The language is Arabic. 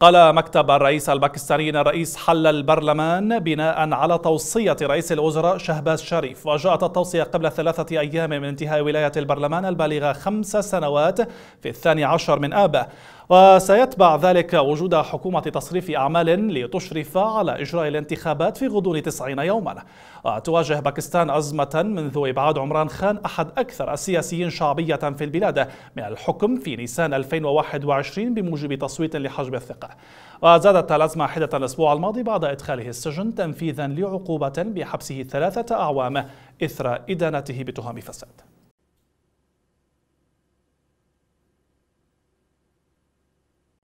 قال مكتب الرئيس الباكستاني أن الرئيس حل البرلمان بناء على توصية رئيس الوزراء شهباز شريف وجاءت التوصية قبل ثلاثة أيام من انتهاء ولاية البرلمان البالغة خمس سنوات في الثاني عشر من آبه وسيتبع ذلك وجود حكومة تصريف أعمال لتشرف على إجراء الانتخابات في غضون 90 يوما وتواجه باكستان أزمة منذ إبعاد عمران خان أحد أكثر السياسيين شعبية في البلاد من الحكم في نيسان 2021 بموجب تصويت لحجب الثقة وزادت الأزمة حدة الأسبوع الماضي بعد إدخاله السجن تنفيذا لعقوبة بحبسه ثلاثة أعوام إثر إدانته بتهم فساد